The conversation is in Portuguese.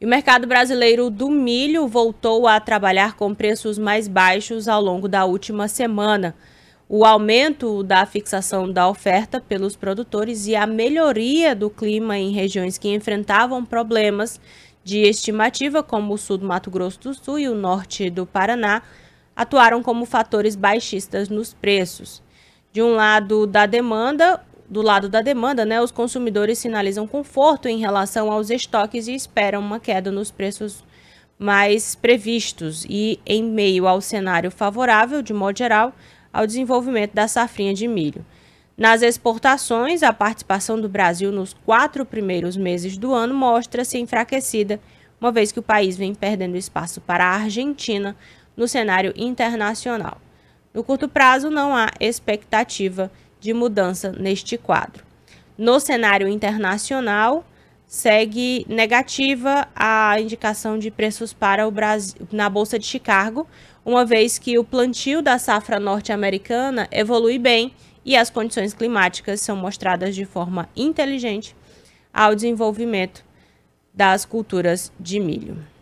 E o mercado brasileiro do milho voltou a trabalhar com preços mais baixos ao longo da última semana. O aumento da fixação da oferta pelos produtores e a melhoria do clima em regiões que enfrentavam problemas de estimativa, como o sul do Mato Grosso do Sul e o norte do Paraná, atuaram como fatores baixistas nos preços. De um lado da demanda, do lado da demanda, né, os consumidores sinalizam conforto em relação aos estoques e esperam uma queda nos preços mais previstos. E em meio ao cenário favorável, de modo geral, ao desenvolvimento da safrinha de milho. Nas exportações, a participação do Brasil nos quatro primeiros meses do ano mostra-se enfraquecida, uma vez que o país vem perdendo espaço para a Argentina no cenário internacional. No curto prazo, não há expectativa de mudança neste quadro. No cenário internacional, segue negativa a indicação de preços para o Brasil na bolsa de Chicago, uma vez que o plantio da safra norte-americana evolui bem e as condições climáticas são mostradas de forma inteligente ao desenvolvimento das culturas de milho.